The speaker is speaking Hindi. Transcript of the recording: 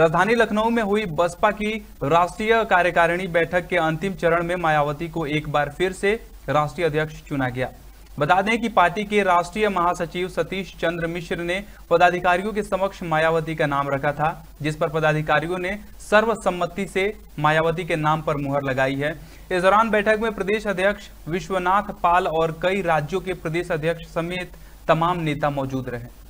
राजधानी लखनऊ में हुई बसपा की राष्ट्रीय कार्यकारिणी बैठक के अंतिम चरण में मायावती को एक बार फिर से राष्ट्रीय अध्यक्ष चुना गया बता दें कि पार्टी के राष्ट्रीय महासचिव सतीश चंद्र मिश्र ने पदाधिकारियों के समक्ष मायावती का नाम रखा था जिस पर पदाधिकारियों ने सर्वसम्मति से मायावती के नाम पर मुहर लगाई है इस दौरान बैठक में प्रदेश अध्यक्ष विश्वनाथ पाल और कई राज्यों के प्रदेश अध्यक्ष समेत तमाम नेता मौजूद रहे